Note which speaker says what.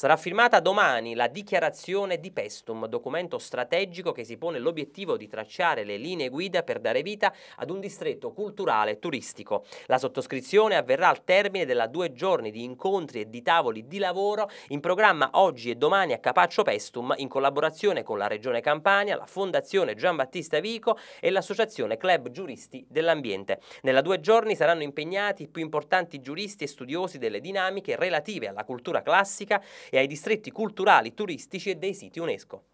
Speaker 1: Sarà firmata domani la dichiarazione di Pestum, documento strategico che si pone l'obiettivo di tracciare le linee guida per dare vita ad un distretto culturale e turistico. La sottoscrizione avverrà al termine della due giorni di incontri e di tavoli di lavoro in programma oggi e domani a Capaccio Pestum in collaborazione con la Regione Campania, la Fondazione Giambattista Vico e l'Associazione Club Giuristi dell'Ambiente. Nella due giorni saranno impegnati i più importanti giuristi e studiosi delle dinamiche relative alla cultura classica e ai distretti culturali, turistici e dei siti UNESCO.